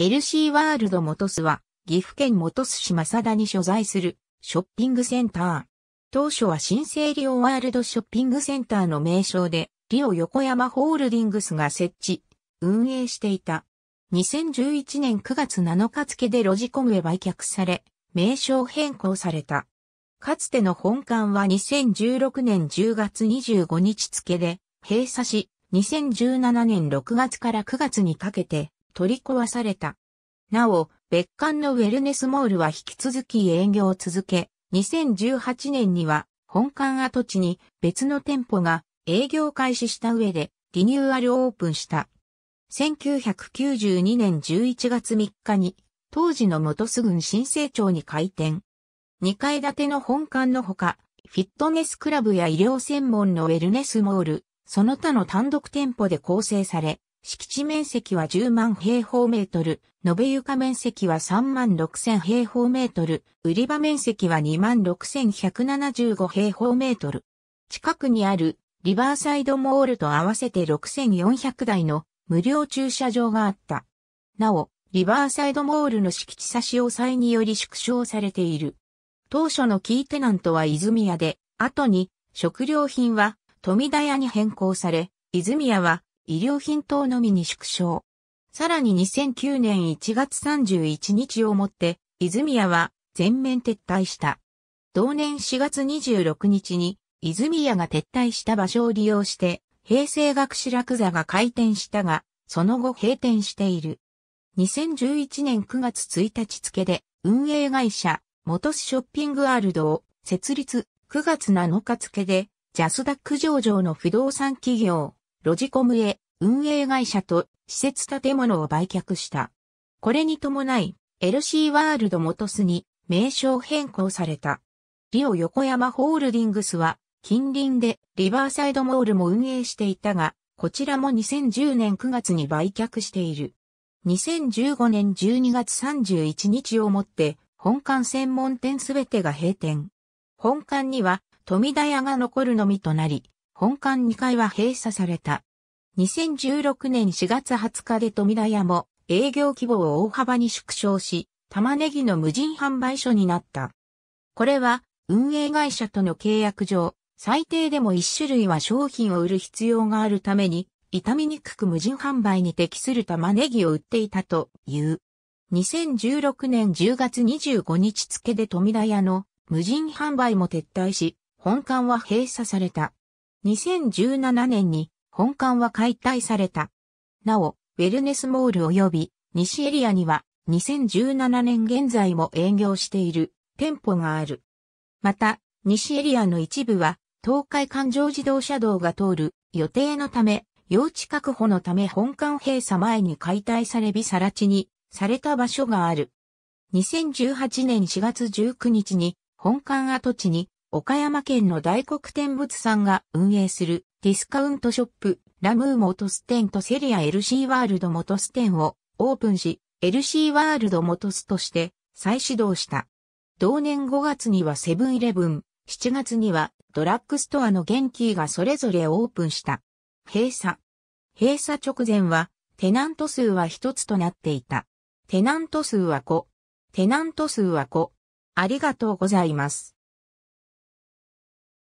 LC ワールド元スは、岐阜県元栖市正田に所在するショッピングセンター。当初は新生リオワールドショッピングセンターの名称で、リオ横山ホールディングスが設置、運営していた。2011年9月7日付でロジコムへ売却され、名称変更された。かつての本館は2016年10月25日付で閉鎖し、2017年6月から9月にかけて取り壊された。なお、別館のウェルネスモールは引き続き営業を続け、2018年には本館跡地に別の店舗が営業開始した上でリニューアルオープンした。1992年11月3日に当時の元栖郡新成町に開店。2階建ての本館のほか、フィットネスクラブや医療専門のウェルネスモール、その他の単独店舗で構成され、敷地面積は10万平方メートル、延べ床面積は3万6千平方メートル、売り場面積は2万6175平方メートル。近くにあるリバーサイドモールと合わせて6400台の無料駐車場があった。なお、リバーサイドモールの敷地差し押さえにより縮小されている。当初のキーテナントは泉屋で、後に食料品は富田屋に変更され、泉屋は医療品等のみに縮小。さらに2009年1月31日をもって、泉谷は全面撤退した。同年4月26日に、泉谷が撤退した場所を利用して、平成学士楽座が開店したが、その後閉店している。2011年9月1日付で、運営会社、元ショッピングアールドを設立9月7日付で、ジャスダック上場の不動産企業、ロジコムへ運営会社と施設建物を売却した。これに伴い、LC ワールド元スに名称変更された。リオ横山ホールディングスは近隣でリバーサイドモールも運営していたが、こちらも2010年9月に売却している。2015年12月31日をもって本館専門店すべてが閉店。本館には富田屋が残るのみとなり、本館2階は閉鎖された。2016年4月20日で富田屋も営業規模を大幅に縮小し、玉ねぎの無人販売所になった。これは運営会社との契約上、最低でも1種類は商品を売る必要があるために、傷みにくく無人販売に適する玉ねぎを売っていたという。2016年10月25日付で富田屋の無人販売も撤退し、本館は閉鎖された。2017年に本館は解体された。なお、ウェルネスモール及び西エリアには2017年現在も営業している店舗がある。また、西エリアの一部は東海環状自動車道が通る予定のため、用地確保のため本館閉鎖前に解体されびさらちにされた場所がある。2018年4月19日に本館跡地に岡山県の大黒天仏さんが運営するディスカウントショップ、ラムーモトスンとセリア LC ワールドモトスンをオープンし、LC ワールドモトスとして再始動した。同年5月にはセブンイレブン、7月にはドラッグストアのゲンキーがそれぞれオープンした。閉鎖。閉鎖直前は、テナント数は1つとなっていた。テナント数は5。テナント数は5。ありがとうございます。